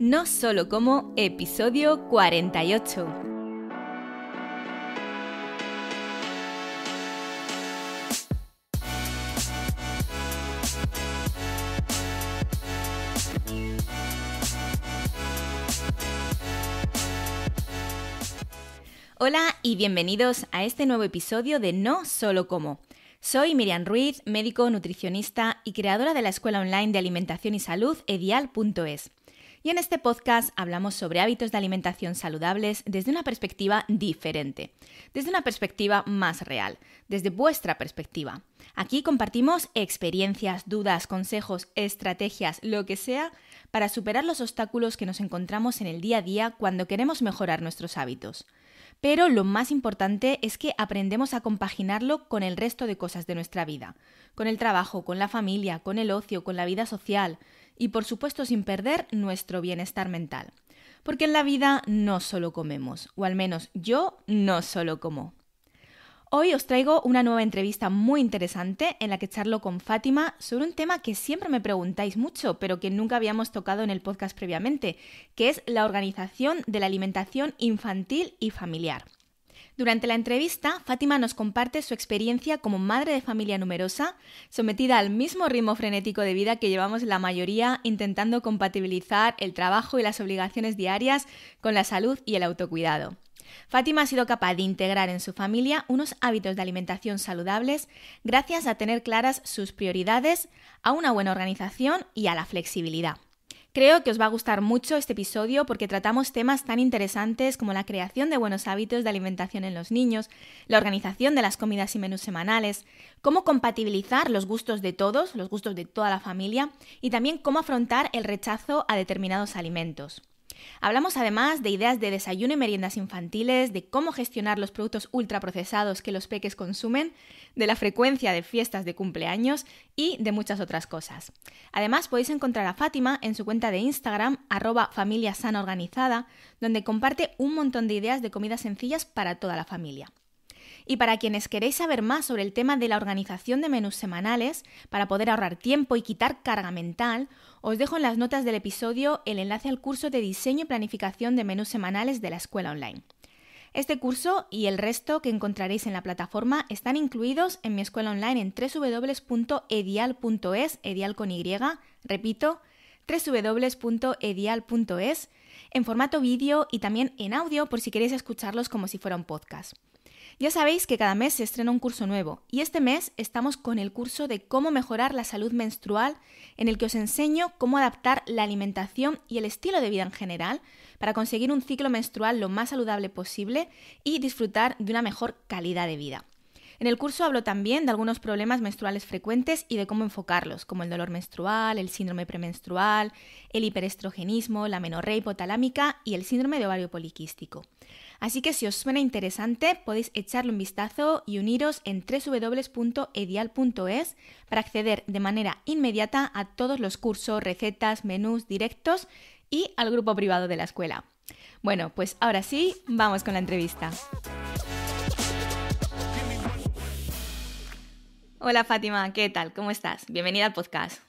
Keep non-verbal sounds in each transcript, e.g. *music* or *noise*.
No solo como episodio 48. Hola y bienvenidos a este nuevo episodio de No solo como. Soy Miriam Ruiz, médico, nutricionista y creadora de la escuela online de alimentación y salud edial.es. Y en este podcast hablamos sobre hábitos de alimentación saludables desde una perspectiva diferente, desde una perspectiva más real, desde vuestra perspectiva. Aquí compartimos experiencias, dudas, consejos, estrategias, lo que sea, para superar los obstáculos que nos encontramos en el día a día cuando queremos mejorar nuestros hábitos. Pero lo más importante es que aprendemos a compaginarlo con el resto de cosas de nuestra vida, con el trabajo, con la familia, con el ocio, con la vida social, y por supuesto sin perder nuestro bienestar mental. Porque en la vida no solo comemos, o al menos yo no solo como. Hoy os traigo una nueva entrevista muy interesante en la que charlo con Fátima sobre un tema que siempre me preguntáis mucho, pero que nunca habíamos tocado en el podcast previamente, que es la organización de la alimentación infantil y familiar. Durante la entrevista, Fátima nos comparte su experiencia como madre de familia numerosa, sometida al mismo ritmo frenético de vida que llevamos la mayoría, intentando compatibilizar el trabajo y las obligaciones diarias con la salud y el autocuidado. Fátima ha sido capaz de integrar en su familia unos hábitos de alimentación saludables gracias a tener claras sus prioridades, a una buena organización y a la flexibilidad. Creo que os va a gustar mucho este episodio porque tratamos temas tan interesantes como la creación de buenos hábitos de alimentación en los niños, la organización de las comidas y menús semanales, cómo compatibilizar los gustos de todos, los gustos de toda la familia y también cómo afrontar el rechazo a determinados alimentos. Hablamos además de ideas de desayuno y meriendas infantiles, de cómo gestionar los productos ultraprocesados que los peques consumen, de la frecuencia de fiestas de cumpleaños y de muchas otras cosas. Además podéis encontrar a Fátima en su cuenta de Instagram arroba familia organizada, donde comparte un montón de ideas de comidas sencillas para toda la familia. Y para quienes queréis saber más sobre el tema de la organización de menús semanales, para poder ahorrar tiempo y quitar carga mental, os dejo en las notas del episodio el enlace al curso de diseño y planificación de menús semanales de la escuela online. Este curso y el resto que encontraréis en la plataforma están incluidos en mi escuela online en www.edial.es, edial con Y, repito, www.edial.es, en formato vídeo y también en audio por si queréis escucharlos como si fuera un podcast. Ya sabéis que cada mes se estrena un curso nuevo y este mes estamos con el curso de cómo mejorar la salud menstrual en el que os enseño cómo adaptar la alimentación y el estilo de vida en general para conseguir un ciclo menstrual lo más saludable posible y disfrutar de una mejor calidad de vida. En el curso hablo también de algunos problemas menstruales frecuentes y de cómo enfocarlos, como el dolor menstrual, el síndrome premenstrual, el hiperestrogenismo, la menorrea hipotalámica y el síndrome de ovario poliquístico. Así que si os suena interesante, podéis echarle un vistazo y uniros en www.edial.es para acceder de manera inmediata a todos los cursos, recetas, menús, directos y al grupo privado de la escuela. Bueno, pues ahora sí, vamos con la entrevista. Hola Fátima, ¿qué tal? ¿Cómo estás? Bienvenida al podcast.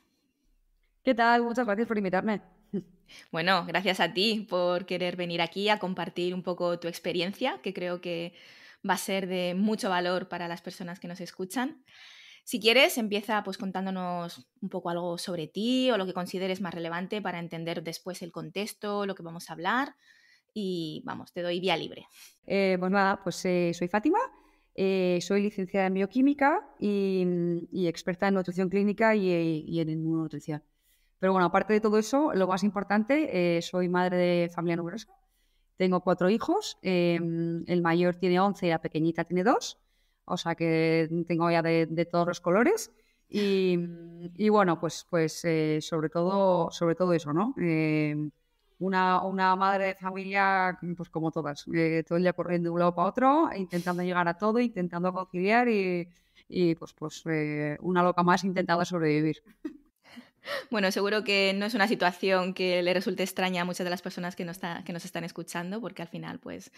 ¿Qué tal? Muchas gracias por invitarme. *laughs* Bueno, gracias a ti por querer venir aquí a compartir un poco tu experiencia, que creo que va a ser de mucho valor para las personas que nos escuchan. Si quieres, empieza pues contándonos un poco algo sobre ti o lo que consideres más relevante para entender después el contexto, lo que vamos a hablar. Y vamos, te doy vía libre. Eh, pues nada, pues eh, soy Fátima, eh, soy licenciada en bioquímica y, experta en nutrición clínica y, en nutrición. Pero bueno, aparte de todo eso, lo más importante, eh, soy madre de familia numerosa. Tengo cuatro hijos, em, el mayor tiene 11 y la pequeñita tiene dos, o sea que tengo ya de, todos los colores. Y, bueno, pues, pues eh, sobre, todo, sobre todo eso, ¿no? una, una madre de familia, mm, pues como todas, eh, todo el día corriendo de un lado para otro, intentando llegar a todo, intentando conciliar y, y pues, pues eh, una loca más intentando sobrevivir. Bueno, seguro que no es una situación que le resulte extraña a muchas de las personas que nos, que nos están escuchando, porque al final, pues,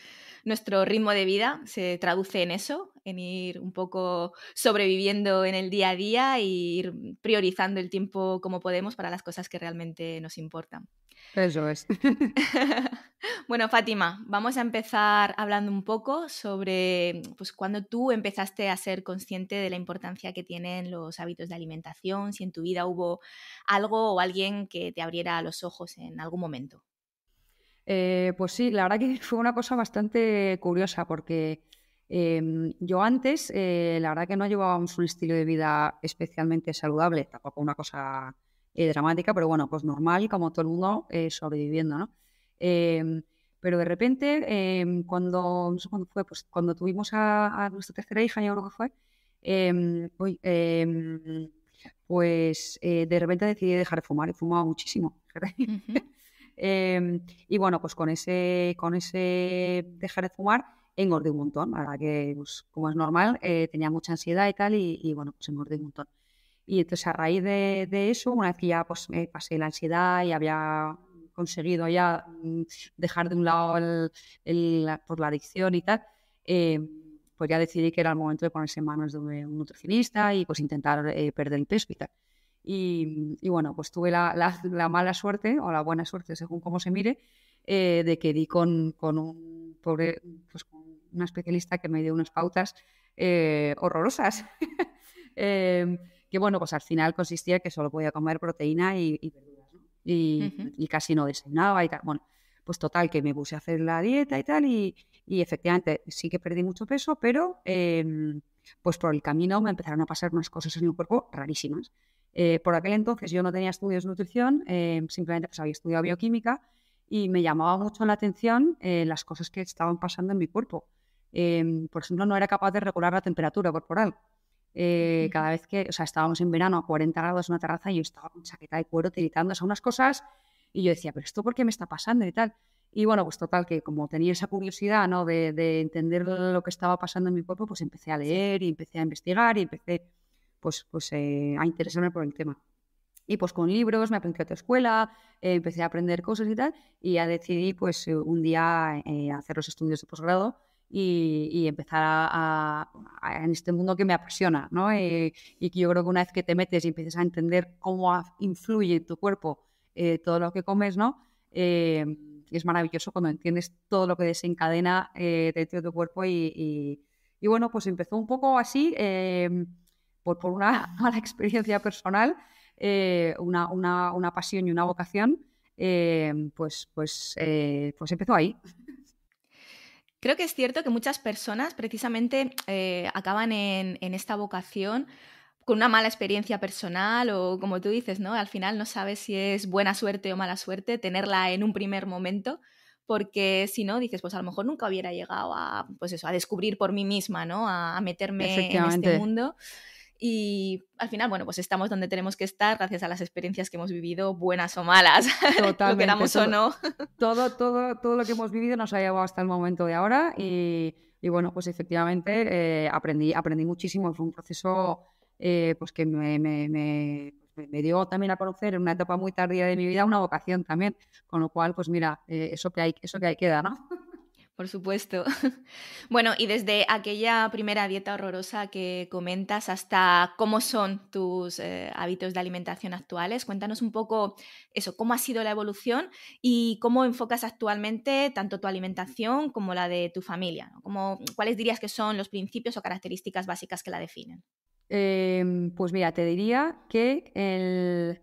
nuestro ritmo de vida se traduce en eso, en ir un poco sobreviviendo en el día a día e ir priorizando el tiempo como podemos para las cosas que realmente nos importan. Eso es. *laughs* bueno, Fátima, vamos a empezar hablando un poco sobre pues, cuando tú empezaste a ser consciente de la importancia que tienen los hábitos de alimentación, si en tu vida hubo algo o alguien que te abriera los ojos en algún momento. Eh, pues sí, la verdad que fue una cosa bastante curiosa porque Em, yo antes, eh, la verdad que no llevábamos un estilo de vida especialmente saludable, tampoco una cosa eh, dramática, pero bueno, pues normal, como todo el mundo, eh, sobreviviendo, ¿no? Em, pero de repente, em, cuando, fue, pues cuando tuvimos a, nuestra tercera hija, yo creo que fue, pues de repente decidí dejar de fumar, he fumado muchísimo. *laughs* y bueno, pues con ese, con ese dejar de fumar, engordé un montón, la que pues, como es normal, eh, tenía mucha ansiedad y tal, y, bueno, pues engordé un montón. Y entonces a raíz de, eso, una vez que ya pues, me pasé la ansiedad y había conseguido ya mm, dejar de un lado el, por pues, la adicción y tal, eh, pues ya decidí que era el momento de ponerse en manos de un, nutricionista y pues intentar eh, perder el peso y tal. Y, bueno, pues tuve la, mala suerte o la buena suerte, según cómo se mire, de que di con, con un pobre, pues con una especialista que me dio unas pautas eh, horrorosas. *laughs* Em, que bueno, pues al final consistía que solo podía comer proteína y, verduras, y, casi no desayunaba y tal. Bueno, pues total, que me puse a hacer la dieta y tal, y, efectivamente sí que perdí mucho peso, pero em, pues por el camino me empezaron a pasar unas cosas en mi cuerpo rarísimas. Eh, por aquel entonces yo no tenía estudios de nutrición, em, simplemente pues había estudiado bioquímica y me llamaba mucho la atención eh, las cosas que estaban pasando en mi cuerpo. Em, por ejemplo, no era capaz de regular la temperatura corporal. Eh, cada vez que, o sea, estábamos en verano a 40 grados en una terraza y yo estaba con chaqueta de cuero tiritando, a unas cosas, y yo decía, pero esto por qué me está pasando y tal. Y bueno, pues total, que como tenía esa curiosidad, ¿no? De, entender lo que estaba pasando en mi cuerpo, pues empecé a leer y empecé a investigar y empecé, pues, pues eh, a interesarme por el tema. Y pues con libros, me apunté a otra escuela, eh, empecé a aprender cosas y tal, y ya decidí, pues, un día hacer los estudios de posgrado y, empezar a, en este mundo que me apasiona, ¿no? Eh, y, que yo creo que una vez que te metes y empiezas a entender cómo influye en tu cuerpo eh, todo lo que comes, ¿no? Eh, es maravilloso cuando entiendes todo lo que desencadena dentro de tu cuerpo y, y, y, bueno, pues empezó un poco así, por, por, una *laughs* mala experiencia personal, una, una, una, pasión y una vocación, pues, pues, pues empezó ahí. Creo que es cierto que muchas personas precisamente eh, acaban en, esta vocación con una mala experiencia personal o como tú dices, ¿no? Al final no sabes si es buena suerte o mala suerte tenerla en un primer momento, porque si no dices, pues a lo mejor nunca hubiera llegado a, pues a descubrir por mí misma, ¿no? A, a meterme en este mundo. Y al final, bueno, pues estamos donde tenemos que estar gracias a las experiencias que hemos vivido, buenas o malas, *laughs* Totalmente, lo queramos o no. *laughs* Todo, todo, lo que hemos vivido nos ha llevado hasta el momento de ahora y, bueno, pues efectivamente eh, aprendí, aprendí muchísimo. Fue un proceso eh, pues que pues me, dio también a conocer en una etapa muy tardía de mi vida una vocación también, con lo cual, pues mira, eh, eso, que hay, eso que hay que ¿no? *laughs* por supuesto. *laughs* Bueno, y desde aquella primera dieta horrorosa que comentas hasta cómo son tus eh, hábitos de alimentación actuales, cuéntanos un poco eso, cómo ha sido la evolución y cómo enfocas actualmente tanto tu alimentación como la de tu familia. ¿Cuáles dirías que son los principios o características básicas que la definen? Em, pues mira, te diría que el,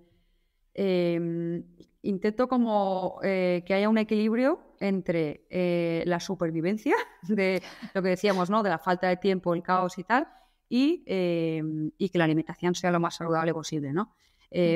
em, intento como eh, que haya un equilibrio entre eh, la supervivencia *laughs* de lo que decíamos, ¿no? De la falta de tiempo, el caos y tal, y, eh, que la alimentación sea lo más saludable posible, ¿no?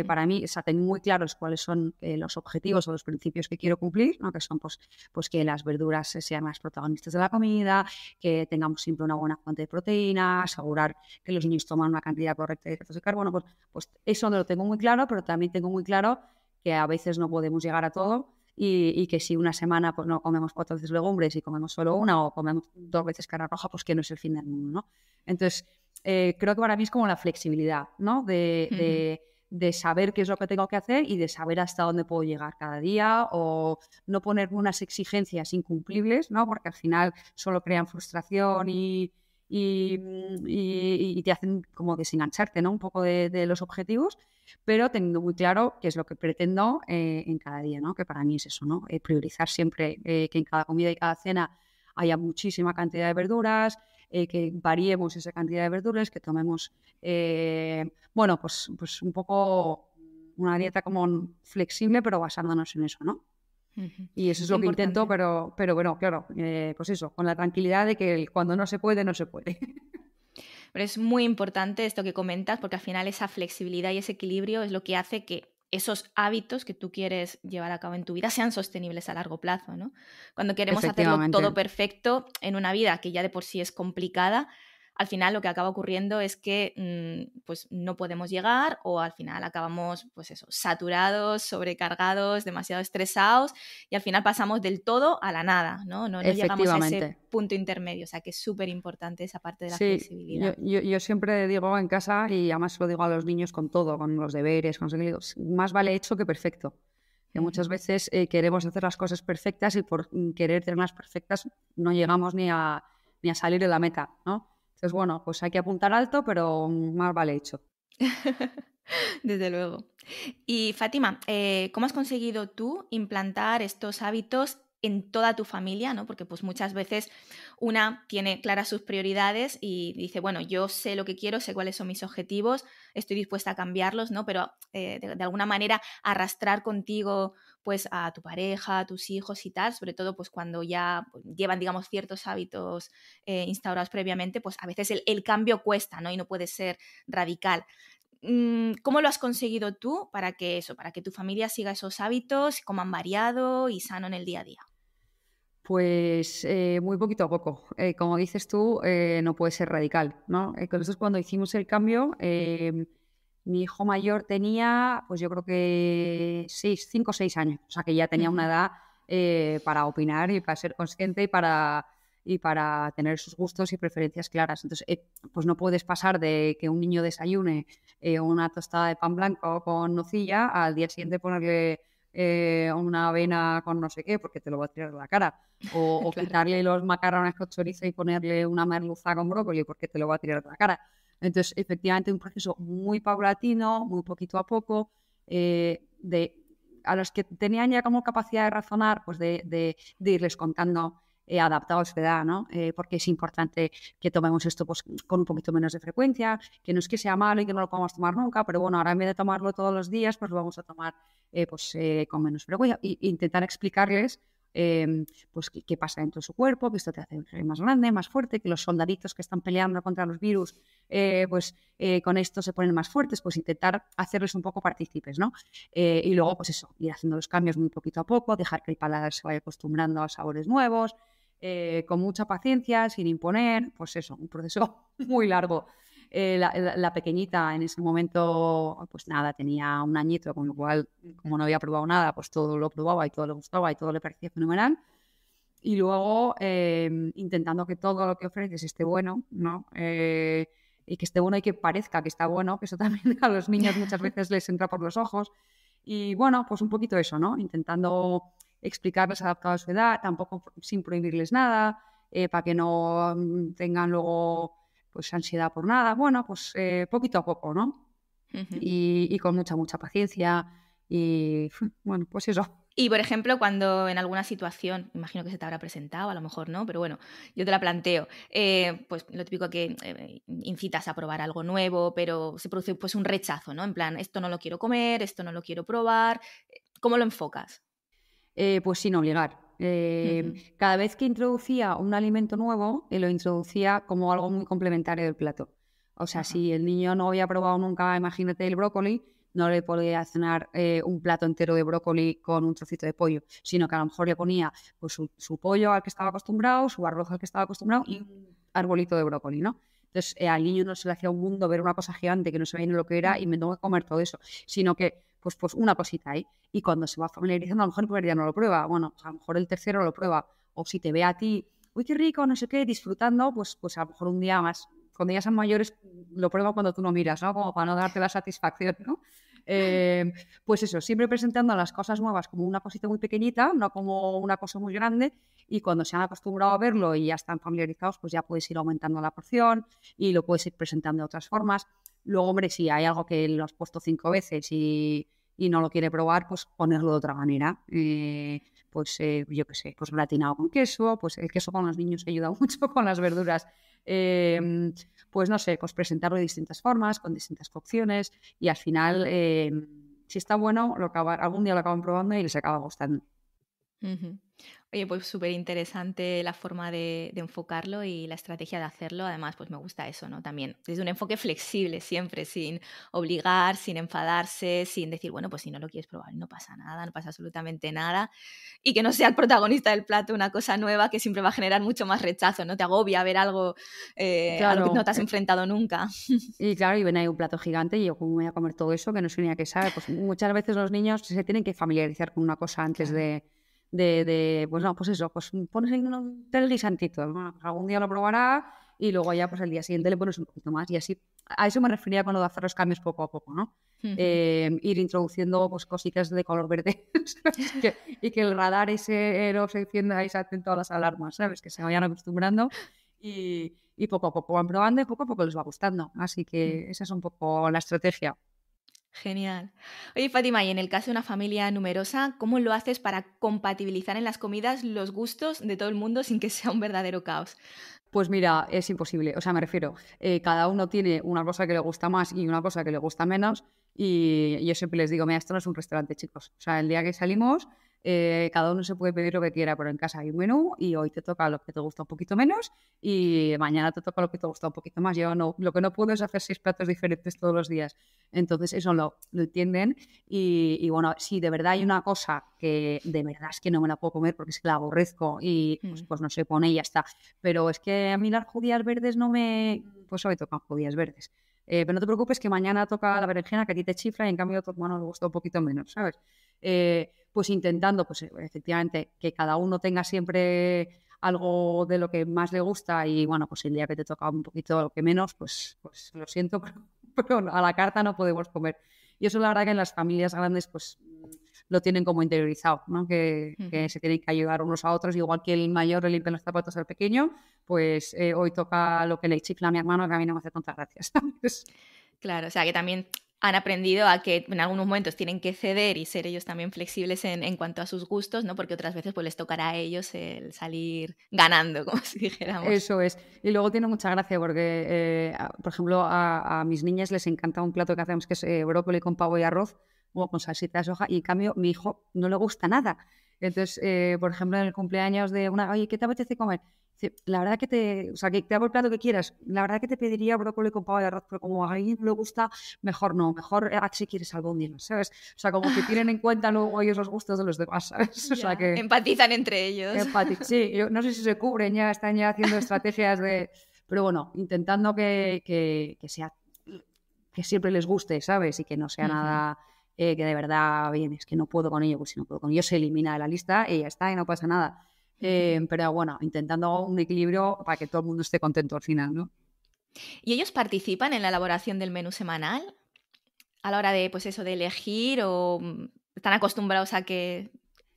para mí, o sea, tengo muy claros cuáles son los objetivos o los principios que quiero cumplir, ¿no? que son pues, pues que las verduras sean más protagonistas de la comida, que tengamos siempre una buena fuente de proteína, asegurar que los niños toman una cantidad correcta de hidratos de carbono. Pues, pues eso no lo tengo muy claro, pero también tengo muy claro que a veces no podemos llegar a todo y, que si una semana pues no comemos cuatro veces legumbres y comemos solo una o comemos dos veces cara roja, pues que no es el fin del mundo, ¿no? Entonces, eh, creo que para mí es como la flexibilidad, ¿no? De, de, saber qué es lo que tengo que hacer y de saber hasta dónde puedo llegar cada día o no ponerme unas exigencias incumplibles, ¿no? Porque al final solo crean frustración y, Mm, y, te hacen como desengancharte ¿no? un poco de, los objetivos, pero teniendo muy claro qué es lo que pretendo eh, en cada día, ¿no? que para mí es eso, ¿no? Eh, priorizar siempre eh, que en cada comida y cada cena haya muchísima cantidad de verduras, que variemos esa cantidad de verduras, que tomemos, bueno, pues, pues un poco una dieta como flexible, pero basándonos en eso, ¿no? Y eso es, lo que intento, pero, pero bueno, claro, eh, pues eso, con la tranquilidad de que cuando no se puede, no se puede. *laughs* Pero es muy importante esto que comentas, porque al final esa flexibilidad y ese equilibrio es lo que hace que esos hábitos que tú quieres llevar a cabo en tu vida sean sostenibles a largo plazo, ¿no? Cuando queremos hacerlo todo perfecto en una vida que ya de por sí es complicada, al final lo que acaba ocurriendo es que mm, pues, no podemos llegar o al final acabamos pues eso, saturados, sobrecargados, demasiado estresados y al final pasamos del todo a la nada, ¿no? No, llegamos a ese punto intermedio, o sea que es súper importante esa parte de la flexibilidad. Yo, siempre digo en casa y además lo digo a los niños con todo, con los deberes, con los más vale hecho que perfecto que muchas veces eh, queremos hacer las cosas perfectas y por mm, querer tenerlas perfectas no llegamos ni a, ni a salir de la meta, ¿no? Entonces, bueno, pues hay que apuntar alto, pero más vale hecho. *laughs* Desde luego. Y Fátima, eh, ¿cómo has conseguido tú implantar estos hábitos en toda tu familia, ¿no? Porque pues muchas veces una tiene claras sus prioridades y dice, bueno, yo sé lo que quiero, sé cuáles son mis objetivos, estoy dispuesta a cambiarlos, ¿no? Pero eh, de, alguna manera arrastrar contigo pues a tu pareja, a tus hijos y tal, sobre todo pues cuando ya pues, llevan, digamos, ciertos hábitos eh, instaurados previamente, pues a veces el, cambio cuesta, ¿no? Y no puede ser radical. Mm, ¿Cómo lo has conseguido tú para que eso, para que tu familia siga esos hábitos, han variado y sano en el día a día? Pues eh, muy poquito a poco. Eh, como dices tú, no puede ser radical, ¿no? cuando hicimos el cambio. Em, mi hijo mayor tenía, pues yo creo que seis, cinco o seis años, o sea que ya tenía una edad eh, para opinar y para ser consciente y para, y para tener sus gustos y preferencias claras. Entonces, eh, pues no puedes pasar de que un niño desayune eh, una tostada de pan blanco con nocilla al día siguiente ponerle una avena con no sé qué, porque te lo va a tirar de la cara. O, *laughs* o quitarle los macarrones con chorizo y ponerle una merluza con brócoli, porque te lo va a tirar de la cara. Entonces, efectivamente, un proceso muy paulatino, muy poquito a poco, eh, de, a los que tenían ya como capacidad de razonar, pues de, de, irles contando eh, adaptados de edad, ¿no? Eh, porque es importante que tomemos esto pues, con un poquito menos de frecuencia, que no es que sea malo y que no lo podamos tomar nunca, pero bueno, ahora en vez de tomarlo todos los días, pues lo vamos a tomar eh, pues, con menos frecuencia. E intentar explicarles Em, pues qué, pasa dentro de su cuerpo, que esto te hace más grande, más fuerte, que los soldaditos que están peleando contra los virus, eh, pues eh, con esto se ponen más fuertes, pues intentar hacerles un poco partícipes, ¿no? Eh, y luego, pues eso, ir haciendo los cambios muy poquito a poco, dejar que el paladar se vaya acostumbrando a sabores nuevos, con mucha paciencia, sin imponer, pues eso, un proceso *laughs* muy largo. Eh, la, pequeñita en ese momento, pues nada, tenía un añito, con lo cual, como no había probado nada, pues todo lo probaba y todo le gustaba y todo le parecía fenomenal. Y luego em, intentando que todo lo que ofreces esté bueno, ¿no? Eh, y que esté bueno y que parezca que está bueno, que eso *laughs* también a los niños muchas *laughs* veces les entra por los ojos. Y bueno, pues un poquito eso, ¿no? Intentando explicarles adaptado a su edad, tampoco sin prohibirles nada, eh, para que no mm, tengan luego pues ansiedad por nada, bueno, pues eh, poquito a poco, ¿no? y, con mucha, mucha paciencia y bueno, pues eso. Y por ejemplo, cuando en alguna situación, imagino que se te habrá presentado, a lo mejor no, pero bueno, yo te la planteo, eh, pues lo típico que eh, incitas a probar algo nuevo, pero se produce pues un rechazo, ¿no? En plan, esto no lo quiero comer, esto no lo quiero probar, ¿cómo lo enfocas? pues sin obligar, eh, cada vez que introducía un alimento nuevo, eh, lo introducía como algo muy complementario del plato. O sea, si el niño no había probado nunca, imagínate el brócoli, no le podía cenar eh, un plato entero de brócoli con un trocito de pollo, sino que a lo mejor le ponía pues, su, pollo al que estaba acostumbrado, su arroz al que estaba acostumbrado y un mm. arbolito de brócoli, ¿no? Entonces al niño no se le hacía un mundo ver una cosa gigante que no sabía ni lo que era y me tengo que comer todo eso, sino que pues, pues una cosita ahí. Y cuando se va familiarizando, a lo mejor el primer no lo prueba, bueno, pues a lo mejor el tercero lo prueba, o si te ve a ti, uy, qué rico, no sé qué, disfrutando, pues, pues a lo mejor un día más, cuando ya sean mayores, lo prueba cuando tú no miras, ¿no? Como para no darte la satisfacción, ¿no? Em, pues eso, siempre presentando las cosas nuevas como una cosita muy pequeñita, no como una cosa muy grande, y cuando se han acostumbrado a verlo y ya están familiarizados, pues ya puedes ir aumentando la porción y lo puedes ir presentando de otras formas. Luego, hombre, si hay algo que lo has puesto cinco veces y, no lo quiere probar, pues ponerlo de otra manera. Eh, pues eh, yo qué sé, pues gratinado con queso, pues el queso con los niños ayuda *laughs* mucho con las verduras. Em, pues no sé, pues presentarlo de distintas formas, con distintas cocciones y al final, em, si está bueno, lo acaba, algún día lo acaban probando y les acaba gustando. Oye, pues súper interesante la forma de, enfocarlo y la estrategia de hacerlo. Además, pues me gusta eso, ¿no? También desde un enfoque *laughs* flexible siempre, sin obligar, sin enfadarse, sin decir, bueno, pues si no lo quieres probar, no pasa nada, no pasa absolutamente nada. Y que no sea el protagonista del plato una cosa nueva que siempre va a generar mucho más rechazo, ¿no? Te agobia ver algo, eh, a que no te has enfrentado nunca. *laughs* Y claro, y ven ahí un plato gigante y yo, ¿cómo voy a comer todo eso que no sé ni a qué sabe? Pues muchas veces los niños se tienen que familiarizar con una cosa antes de de, pues no, pues eso, pues pones en un el guisantito, algún día lo probará y luego ya pues el día siguiente le pones un poquito más y así, a eso me refería cuando de hacer los cambios poco a poco, ¿no? Eh, ir introduciendo pues cositas de color verde *laughs* y, que, el radar ese no se encienda y se atento a las alarmas, ¿sabes? Que se vayan acostumbrando y, poco a poco van probando y poco a poco les va gustando. Así que mm. esa es un poco la estrategia. Genial. Oye, Fátima, y en el caso de una familia numerosa, ¿cómo lo haces para compatibilizar en las comidas los gustos de todo el mundo sin que sea un verdadero caos? Pues mira, es imposible. O sea, me refiero, eh, cada uno tiene una cosa que le gusta más y una cosa que le gusta menos. Y yo siempre les digo, mira, esto no es un restaurante, chicos. O sea, el día que salimos, eh, cada uno se puede pedir lo que quiera, pero en casa hay un menú y hoy te toca lo que te gusta un poquito menos y mañana te toca lo que te gusta un poquito más. Yo no, lo que no puedo es hacer seis platos diferentes todos los días. Entonces eso lo, lo entienden y, bueno, si de verdad hay una cosa que de verdad es que no me la puedo comer porque es que la aborrezco y pues, mm. pues no se pone y ya está. Pero es que a mí las judías verdes no me... Pues hoy tocan judías verdes. Eh, pero no te preocupes que mañana toca la berenjena que a ti te chifla y en cambio a tu hermano le gusta un poquito menos, ¿sabes? Eh, pues intentando, pues efectivamente, que cada uno tenga siempre algo de lo que más le gusta y bueno, pues el día que te toca un poquito lo que menos, pues, pues lo siento, *laughs* pero, a la carta no podemos comer. Y eso la verdad que en las familias grandes pues lo tienen como interiorizado, ¿no? que, se tienen que ayudar unos a otros, igual que el mayor le limpia los zapatos al pequeño, pues eh, hoy toca lo que le chifla a mi hermano que a mí no me hace tantas gracias. *laughs* Claro, o sea que también han aprendido a que en algunos momentos tienen que ceder y ser ellos también flexibles en, cuanto a sus gustos, ¿no? Porque otras veces pues les tocará a ellos el salir ganando, *laughs* como si dijéramos. Eso es. Y luego tiene mucha gracia porque, eh, por ejemplo, a, mis niñas les encanta un plato que hacemos que es eh, brócoli con pavo y arroz o con salsita de soja y en cambio mi hijo no le gusta nada. Entonces, eh, por ejemplo, en el cumpleaños de una, oye, ¿qué te apetece comer? la verdad que te, o sea, que te ha el que quieras, la verdad que te pediría brócoli con pavo de arroz, pero como a alguien le gusta, mejor no, mejor si eh, quieres día ¿sabes? O sea, como que *laughs* tienen en cuenta luego ellos los gustos de los demás, ¿sabes? O sea, que... Empatizan entre ellos. Empatizan, sí, yo no sé si se cubren ya, están ya haciendo estrategias de... Pero bueno, intentando que, sea, que siempre les guste, ¿sabes? Y que no sea nada... Eh, que de verdad, bien, es que no puedo con ello, pues si no puedo con ello, se elimina de la lista y ya está, y no pasa nada eh, pero bueno, intentando un equilibrio para que todo el mundo esté contento al final, ¿no? ¿Y ellos participan en la elaboración del menú semanal? A la hora de, pues eso, de elegir o mm, están acostumbrados a que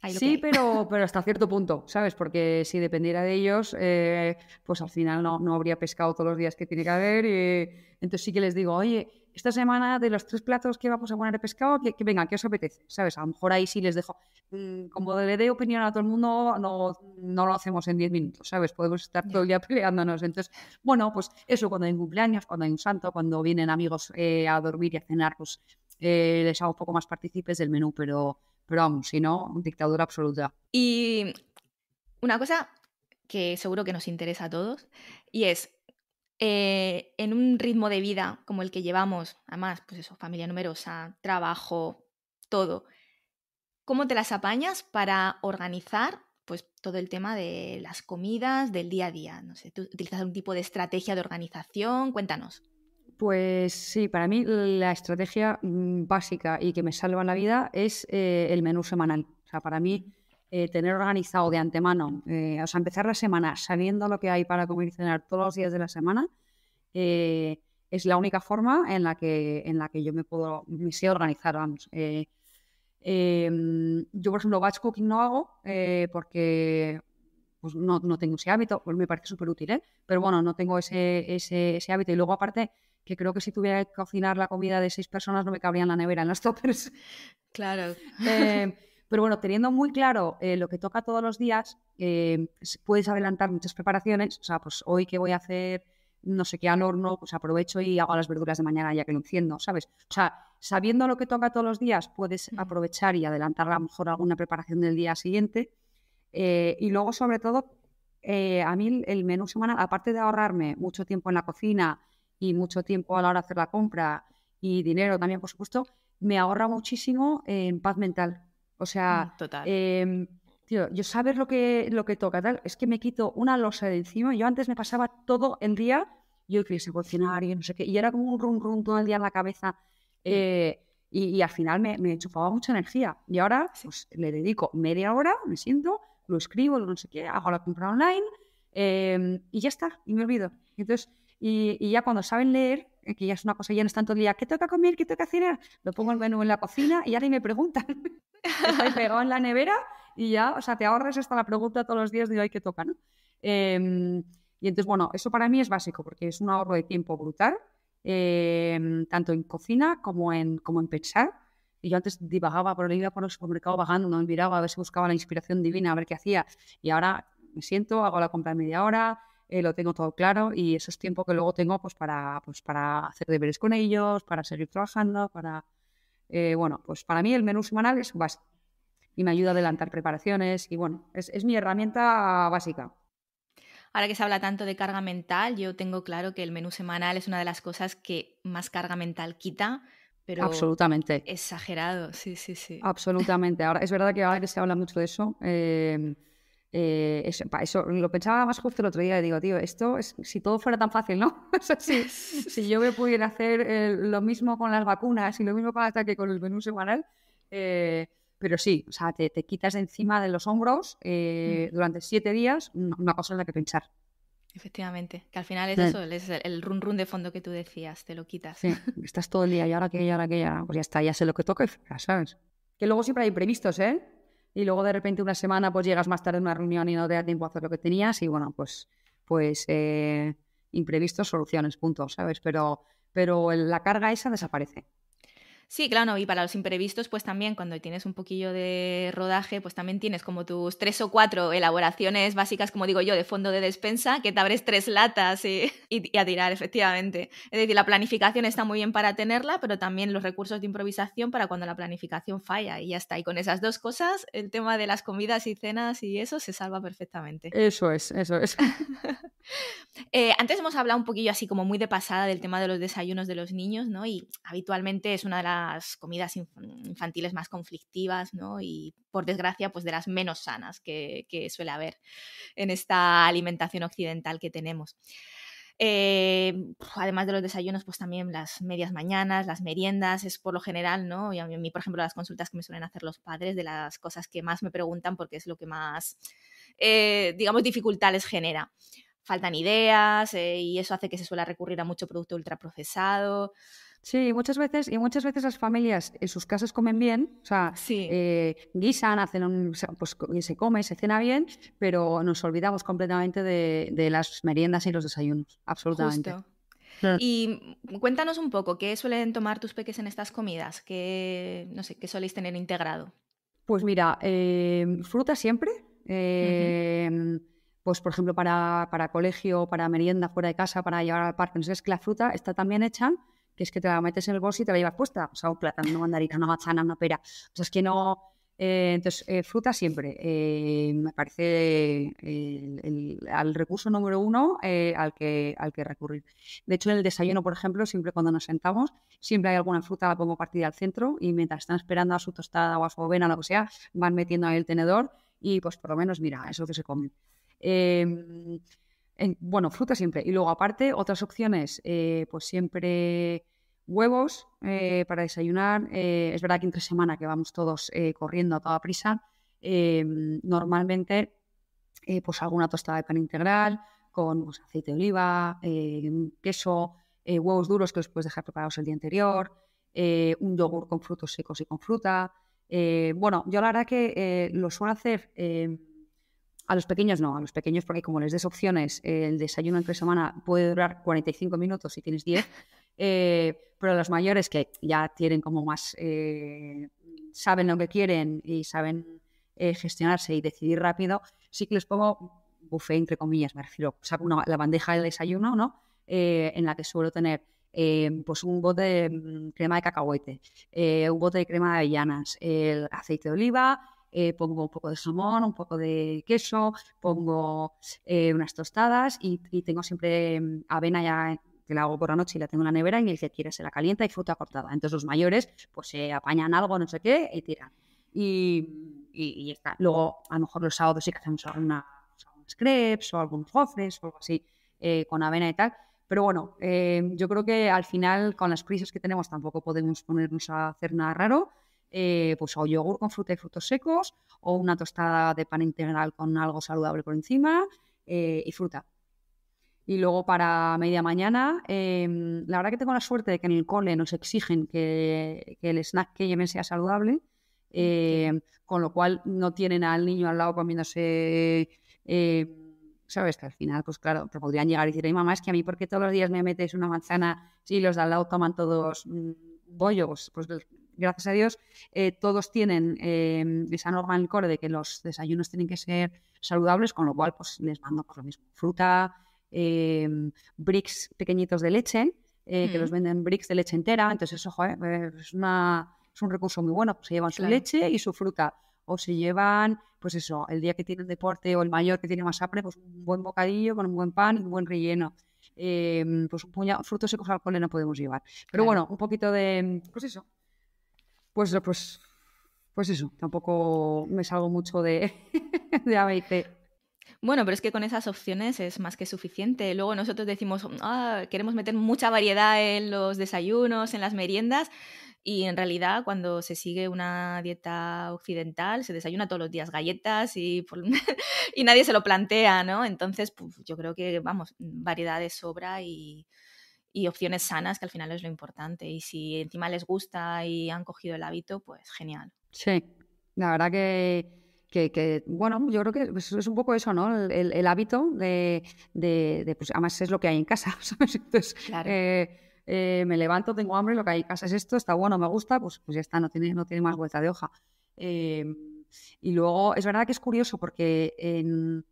sí, pero, *laughs* pero hasta cierto punto, ¿sabes? Porque si dependiera de ellos, eh, pues al final no, no, habría pescado todos los días que tiene que haber. Y, eh, entonces sí que les digo, oye, esta semana de los tres platos que vamos a poner de pescado, que, venga, que os apetece, ¿sabes? A lo mejor ahí sí les dejo, mm, como le dé opinión a todo el mundo, no, lo hacemos en diez minutos, ¿sabes? Podemos estar todo el día peleándonos. Entonces, bueno, pues eso, cuando hay cumpleaños, cuando hay un santo, cuando vienen amigos eh, a dormir y a cenar, pues eh, les hago un poco más partícipes del menú, pero, pero vamos, si no, dictadura absoluta. Y una cosa que seguro que nos interesa a todos, y es, eh, en un ritmo de vida como el que llevamos, además, pues eso, familia numerosa, trabajo, todo, ¿cómo te las apañas para organizar pues todo el tema de las comidas, del día a día? No sé, ¿tú utilizas algún tipo de estrategia de organización? Cuéntanos. Pues sí, para mí la estrategia mm, básica y que me salva la vida es eh, el menú semanal. O sea, para mí eh, tener organizado de antemano, eh, o sea, empezar la semana sabiendo lo que hay para comer y cenar todos los días de la semana, eh, es la única forma en la que, en la que yo me puedo, me sé organizar, vamos. Em, yo, por ejemplo, batch cooking no hago porque pues no, no, tengo ese hábito, pues me parece súper útil, pero bueno, no tengo ese, ese, ese hábito. Y luego, aparte, que creo que si tuviera que cocinar la comida de seis personas no me cabría en la nevera, en las toppers. Claro. *laughs* Em, pero bueno, teniendo muy claro eh, lo que toca todos los días, eh, puedes adelantar muchas preparaciones. O sea, pues hoy que voy a hacer no sé qué al horno, pues aprovecho y hago las verduras de mañana ya que lo enciendo, ¿sabes? O sea, sabiendo lo que toca todos los días, puedes mm. aprovechar y adelantar a lo mejor alguna preparación del día siguiente. Eh, y luego, sobre todo, a mí el menú semanal, aparte de ahorrarme mucho tiempo en la cocina y mucho tiempo a la hora de hacer la compra y dinero también, por supuesto, me ahorra muchísimo en paz mental o sea, mm, em, yo sabes lo que, lo que toca, es que me quito una losa de encima. Yo antes me pasaba todo el día, yo quería cocinar y no sé qué, y era como un rum rum todo el día en la cabeza. Eh, y, al final me, me chupaba mucha energía. Y ahora pues, le dedico media hora, me siento, lo escribo, lo no sé qué, hago la compra online em, y ya está, y me olvido. Entonces, y ya cuando saben leer, eh, que ya es una cosa, ya no es tanto el día, ¿qué toca comer? ¿Qué toca cenar? Lo pongo el menú en la cocina y ya ni me preguntan. *laughs* Estoy pegado en la nevera y ya, o sea, te ahorras hasta la pregunta todos los días de hoy que toca, ¿no? Em, y entonces, bueno, eso para mí es básico porque es un ahorro de tiempo brutal, em, tanto en cocina como en, como en pensar. Y yo antes divagaba, por iba por el supermercado vagando, no me miraba a ver si buscaba la inspiración divina, a ver qué hacía. Y ahora me siento, hago la compra en media hora, eh, lo tengo todo claro y eso es tiempo que luego tengo pues para, pues, para hacer deberes con ellos, para seguir trabajando, para... Eh, bueno, pues para mí el menú semanal es básico y me ayuda a adelantar preparaciones y bueno, es, es mi herramienta básica. Ahora que se habla tanto de carga mental, yo tengo claro que el menú semanal es una de las cosas que más carga mental quita, pero absolutamente exagerado, sí, sí, sí. Absolutamente. Ahora es verdad que ahora que se habla mucho de eso, em, eh, eso, eso, lo pensaba más justo el otro día digo, tío, esto es si todo fuera tan fácil, ¿no? *laughs* o sea, *laughs* si, yo me pudiera hacer eh, lo mismo con las vacunas y lo mismo para que con el menú semanal, eh, pero sí, o sea, te, quitas encima de los hombros mm. durante siete días una cosa en la que pensar. Efectivamente, que al final es eso, es el run run de fondo que tú decías, te lo quitas. estás todo el día y ahora que, y ahora que, ya, pues ya está, ya sé lo que toca, ¿sabes? Que luego siempre hay imprevistos, ¿eh? y luego de repente una semana pues llegas más tarde a una reunión y no te da tiempo a hacer lo que tenías y bueno, pues, pues eh, imprevistos, soluciones, punto, ¿sabes? Pero, pero la carga esa desaparece. Sí, claro, y para los imprevistos, pues también cuando tienes un poquillo de rodaje, pues también tienes como tus tres o cuatro elaboraciones básicas, como digo yo, de fondo de despensa, que te abres tres latas *laughs* y, a tirar, efectivamente. Es decir, la planificación está muy bien para tenerla, pero también los recursos de improvisación para cuando la planificación falla y ya está. Y con esas dos cosas, el tema de las comidas y cenas y eso se salva perfectamente. Eso es, eso es. *laughs* *laughs* Eh, antes hemos hablado un poquillo así como muy de pasada del tema de los desayunos de los niños, ¿no? Y habitualmente es una de las comidas, infantiles más conflictivas, ¿no? Y por desgracia, pues de las menos sanas que, suele haber en esta alimentación occidental que tenemos. Eh, además de los desayunos, pues también las medias mañanas, las meriendas, es por lo general, ¿no? a mí, por ejemplo, las consultas que me suelen hacer los padres de las cosas que más me preguntan porque es lo que más, eh, digamos, dificultades genera. Faltan ideas eh, y eso hace que se suele recurrir a mucho producto ultraprocesado, Sí, muchas veces, y muchas veces las familias en sus casas comen bien, o sea, eh, guisan, hacen pues se come, se cena bien, pero nos olvidamos completamente de, las meriendas y los desayunos, absolutamente. Y cuéntanos un poco, ¿qué suelen tomar tus peques en estas comidas? ¿Qué, no sé, qué soléis tener integrado? Pues mira, eh, fruta siempre. Eh, pues por ejemplo para, colegio, para merienda fuera de casa, para llevar al parque, no sé, es que la fruta está también hecha que es que te la metes en el bolso y te la llevas puesta. O sea, un plátano, una mandarina, una manzana, una pera. O sea, es que no... Eh, entonces, eh, fruta siempre. Eh, me parece el, al recurso número uno al, que, al que recurrir. De hecho, en el desayuno, por ejemplo, siempre cuando nos sentamos, siempre hay alguna fruta, la pongo partida al centro y mientras están esperando a su tostada o a su avena o lo que sea, van metiendo ahí el tenedor y pues por lo menos, mira, eso que se come. Em, bueno, fruta siempre. Y luego, aparte, otras opciones, eh, pues siempre huevos eh, para desayunar. Eh, es verdad que entre semana que vamos todos corriendo a toda prisa, normalmente, pues alguna tostada de pan integral con pues, aceite de oliva, queso, huevos duros que los puedes dejar preparados el día anterior, un yogur con frutos secos y con fruta. bueno, yo la verdad que lo suelo hacer a los pequeños no, a los pequeños porque como les des opciones, eh, el desayuno entre semana puede durar 45 minutos si tienes 10, *laughs* eh, pero a los mayores que ya tienen como más, eh, saben lo que quieren y saben gestionarse y decidir rápido, sí que les pongo buffet entre comillas, me refiero, la bandeja del desayuno, ¿no? en la que suelo tener pues un bote de mm, crema de cacahuete, un bote de crema de avellanas, el aceite de oliva, eh, pongo un poco de jamón, un poco de queso, pongo eh, unas tostadas y, tengo siempre mm, avena ya que la hago por la noche y la tengo en la nevera y el que quiera se la calienta y fruta cortada. Entonces los mayores pues se apañan algo, no sé qué, y tiran. Y, y, está. Luego a lo mejor los sábados sí que hacemos alguna, algunas crepes o algunos cofres o algo así eh, con avena y tal. Pero bueno, yo creo que al final con las prisas que tenemos tampoco podemos ponernos a hacer nada raro. Eh, pues o yogur con fruta y frutos secos, o una tostada de pan integral con algo saludable por encima eh, y fruta. Y luego para media mañana, em, la verdad que tengo la suerte de que en el cole nos exigen que, el snack que lleven sea saludable, em, con lo cual no tienen al niño al lado comiéndose... Em, ¿sabes? Que al final, pues claro, te podrían llegar y decir, ay mamá, es que a mí, ¿por qué todos los días me metes una manzana si los de al lado toman todos mm, bollos? Pues, pues gracias a Dios, eh, todos tienen em, esa norma en el core de que los desayunos tienen que ser saludables, con lo cual pues les mando pues, lo mismo fruta, em, bricks pequeñitos de leche, eh, que los mm. venden bricks de leche entera. Entonces, eso, joder, eh, es, una, es, un recurso muy bueno. Pues, se llevan su leche y su fruta. O se llevan, pues eso, el día que tienen deporte o el mayor que tiene más apre pues un buen bocadillo con un buen pan y un buen relleno. Em, pues un puñado, frutos secos al cole no podemos llevar. Pero bueno, un poquito de, pues eso, pues, pues, pues eso, tampoco me salgo mucho de, *laughs* de Bueno, pero es que con esas opciones es más que suficiente. Luego nosotros decimos, ah, queremos meter mucha variedad en los desayunos, en las meriendas, y en realidad cuando se sigue una dieta occidental se desayuna todos los días galletas y, *laughs* y nadie se lo plantea, ¿no? Entonces, pues, yo creo que, vamos, de sobra y, y opciones sanas, que al final es lo importante. Y si encima les gusta y han cogido el hábito, pues genial. Sí, la verdad que... bueno, yo creo que pues, es un poco eso, ¿no? El, hábito de, pues además es lo que hay en casa, *laughs* Entonces, claro. Eh, eh, me levanto, tengo hambre, lo que hay en casa es esto, está bueno, me gusta, pues, pues ya está, no tiene, no tiene más vuelta de hoja. Em, y luego, es verdad que es curioso porque en,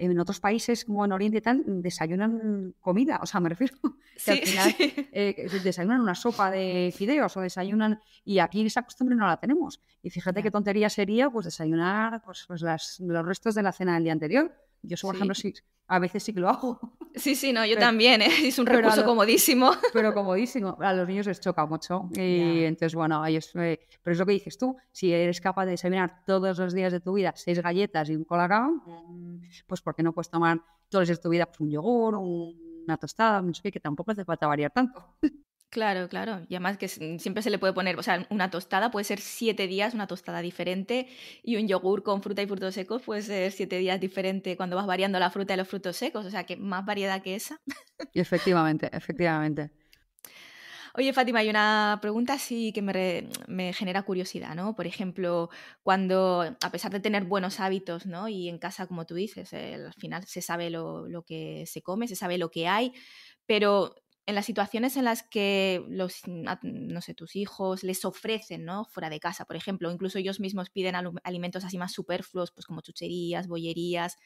en otros países como en Oriente y tal, desayunan comida, o sea, me refiero *laughs* que al final *laughs* eh, desayunan una sopa de fideos o desayunan, y aquí esa costumbre no la tenemos. Y fíjate qué tontería sería pues desayunar pues, pues, los restos de la cena del día anterior, yo, por sí. ejemplo, a veces sí que lo hago. *laughs* Sí, sí, no, yo también, ¿eh? es un recurso comodísimo. *laughs* Pero comodísimo, a los niños les choca mucho. Y entonces, bueno, ellos, eh, pero es lo que dices tú, si eres capaz de desayunar todos los días de tu vida seis galletas y un colacao, mm. pues ¿por qué no puedes tomar todos los días de tu vida un yogur, una tostada, no sé qué, que tampoco hace falta variar tanto. *laughs* Claro, claro. Y además que mm, siempre se le puede poner, o sea, una tostada puede ser siete días una tostada diferente y un yogur con fruta y frutos secos puede ser siete días diferente cuando vas variando la fruta y los frutos secos. O sea, que más variedad que esa. Y efectivamente, efectivamente. Oye, Fátima, hay una pregunta así que me, me, genera curiosidad, ¿no? Por ejemplo, cuando, a pesar de tener buenos hábitos, ¿no? Y en casa, como tú dices, eh, al final se sabe lo, lo que se come, se sabe lo que hay, pero en las situaciones en las que los, mm, no sé, tus hijos les ofrecen, ¿no? Fuera de casa, por ejemplo, incluso ellos mismos piden alimentos así más superfluos, pues como chucherías, bollerías.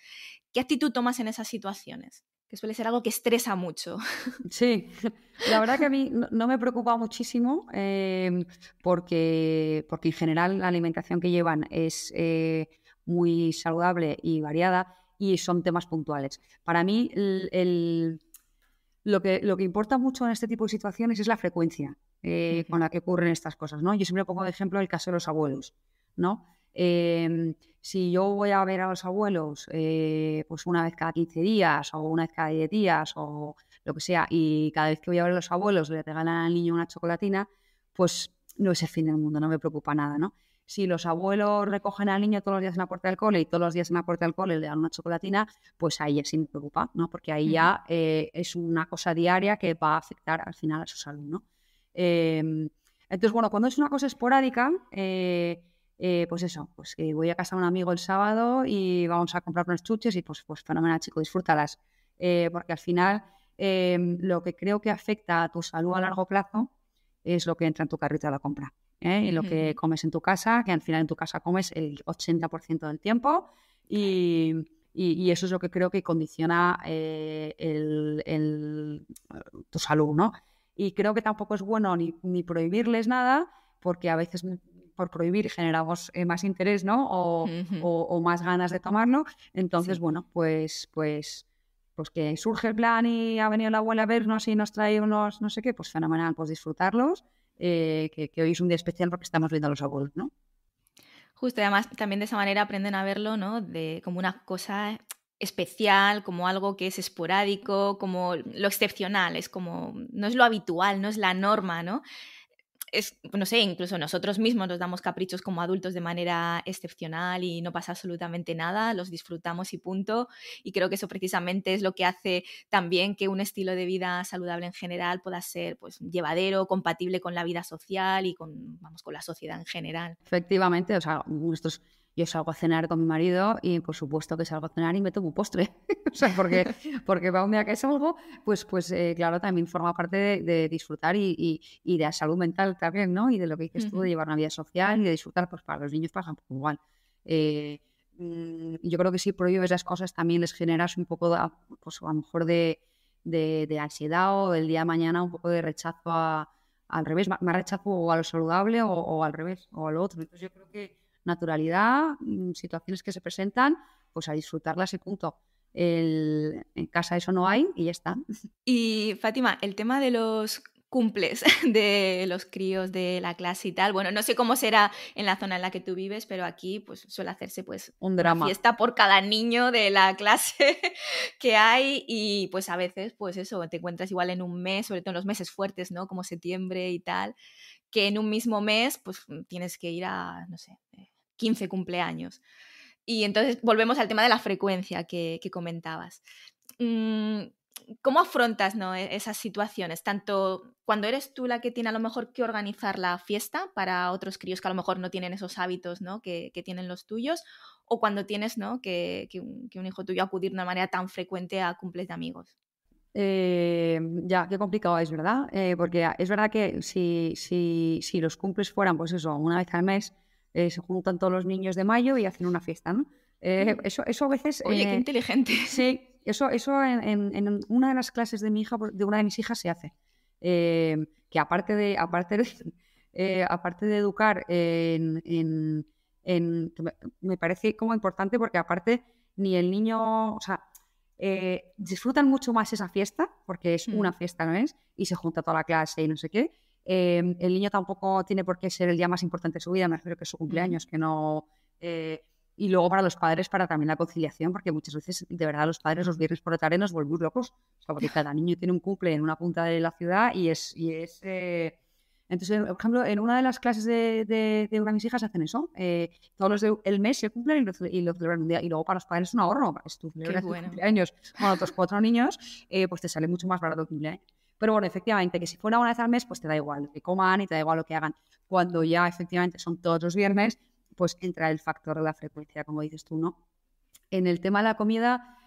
¿Qué actitud tomas en esas situaciones? Que suele ser algo que estresa mucho. *laughs* Sí, *laughs* la verdad que a mí no me preocupa muchísimo em, porque, porque en general la alimentación que llevan es eh, muy saludable y variada y son temas puntuales. Para mí el lo que, lo que importa mucho en este tipo de situaciones es la frecuencia eh, con la que ocurren estas cosas, ¿no? Yo siempre pongo de ejemplo el caso de los abuelos, ¿no? Em, si yo voy a ver a los abuelos eh, pues una vez cada 15 días o una vez cada 10 días o lo que sea, y cada vez que voy a ver a los abuelos le regalan al niño una chocolatina, pues no es el fin del mundo, no me preocupa nada, ¿no? si los abuelos recogen al niño todos los días en la puerta del cole y todos los días en la puerta del cole le dan una chocolatina, pues ahí sí me preocupa, ¿no? Porque ahí ya eh, es una cosa diaria que va a afectar al final a su salud, ¿no? Em, entonces, bueno, cuando es una cosa esporádica, eh, eh, pues eso, pues que voy a casa a un amigo el sábado y vamos a comprar unos chuches y pues, pues fenomenal, chico, disfrútalas. porque al final em, lo que creo que afecta a tu salud a largo plazo es lo que entra en tu carrito de la compra. ¿eh? y lo que comes en tu casa, que al final en tu casa comes el 80% del tiempo y, eso es lo que creo que condiciona eh, tu salud, ¿no? Y creo que tampoco es bueno ni, prohibirles nada, porque a veces por prohibir generamos eh, más interés, ¿no? O, más ganas de tomarlo. Entonces, bueno, pues, pues, pues que surge el plan y ha venido la abuela a vernos y nos trae unos no sé qué, pues fenomenal, pues disfrutarlos eh, que, hoy es un día especial porque estamos viendo a los abuelos, ¿no? Justo, además también de esa manera aprenden a verlo, ¿no? De, como una cosa especial, como algo que es esporádico, como lo excepcional, es como, no es lo habitual, no es la norma, ¿no? no sé, incluso nosotros mismos nos damos caprichos como adultos de manera excepcional y no pasa absolutamente nada, los disfrutamos y punto. Y creo que eso precisamente es lo que hace también que un estilo de vida saludable en general pueda ser pues, llevadero, compatible con la vida social y con, vamos, con la sociedad en general. Efectivamente, o sea, nuestros yo salgo a cenar con mi marido y por supuesto que salgo a cenar y me tomo un postre. *laughs* o sea, porque, *laughs* porque va un día que salgo, pues, pues eh, claro, también forma parte de, disfrutar y, y, de la salud mental también, ¿no? Y de lo que dices tú, de llevar una vida social y de disfrutar, pues para los niños pasa igual. Eh, mm, yo creo que si prohíbes las cosas también les generas un poco, de, pues a lo mejor de, de, ansiedad o el día de mañana un poco de rechazo al revés, más rechazo o a lo saludable o, o al revés o al otro. Entonces yo creo que naturalidad, mm, situaciones que se presentan, pues a disfrutarlas y punto. en casa eso no hay y ya está. *laughs* Y Fátima, el tema de los cumples *laughs* de los críos de la clase y tal. Bueno, no sé cómo será en la zona en la que tú vives, pero aquí pues suele hacerse pues un drama. fiesta por cada niño de la *laughs* clase que hay y pues a veces pues eso, te encuentras igual en un mes, sobre todo en los meses fuertes, ¿no? Como septiembre y tal, que en un mismo mes pues tienes que ir a, no sé, eh, 15 cumpleaños. Y entonces volvemos al tema de la frecuencia que, comentabas. Mm, ¿Cómo afrontas e-, esas situaciones? Tanto cuando eres tú la que tiene a lo mejor que organizar la fiesta para otros críos que a lo mejor no tienen esos hábitos ¿no? que, tienen los tuyos, o cuando tienes ¿no? que, que, un, hijo tuyo acudir de una manera tan frecuente a cumples de amigos. Eh, ya, qué complicado es, ¿verdad? Eh, porque ah, es verdad que si, si los cumples fueran, pues eso, una vez al mes, eh, se juntan todos los niños de mayo y hacen una fiesta, ¿no? Eh, mm. eso, eso a veces... Oye, qué eh, inteligente. *laughs* Sí, eso, eso en, una de las clases de mi hija, de una de mis hijas se hace. que aparte de, aparte *laughs* aparte de educar en, me, parece como importante porque aparte ni el niño, o sea, disfrutan mucho más esa fiesta, porque es mm. una fiesta, ¿no es? Y se junta toda la clase y no sé qué. Em, el niño tampoco tiene por qué ser el día más importante de su vida, me refiero que es su cumpleaños, que no... Eh, y luego para los padres, para también la conciliación, porque muchas veces, de verdad, los padres los viernes por la tarde nos volvemos locos, porque cada niño tiene un cumple en una punta de la ciudad y es... Eh, entonces, por ejemplo, en una de las clases de, una de mis hijas hacen eso. Eh, todos los del mes se cumplen y lo, y un día. Y luego para los padres es un ahorro. Es tu, cumpleaños con otros cuatro niños, pues te sale mucho más barato el cumpleaños. Pero bueno, efectivamente, que si fuera una vez al mes, pues te da igual lo que coman y te da igual lo que hagan. Cuando ya efectivamente son todos los viernes, pues entra el factor de la frecuencia, como dices tú, ¿no? En el tema de la comida,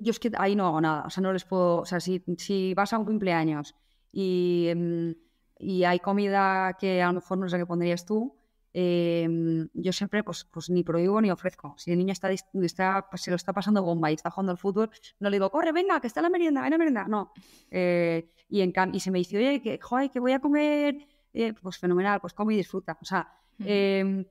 yo es que ahí no hago nada. O sea, no les puedo. O sea, si, si vas a un cumpleaños y, mm, y hay comida que a lo mejor no sé qué pondrías tú, Em, yo siempre pues, pues, ni prohíbo ni ofrezco. Si el niño está, está, pues, se lo está pasando bomba y está jugando al fútbol, no le digo, corre, venga, que está la merienda, ven a merienda. No. Eh, y, y se me dice, oye, que, voy a comer. Eh, pues fenomenal, pues come y disfruta. O sea, em,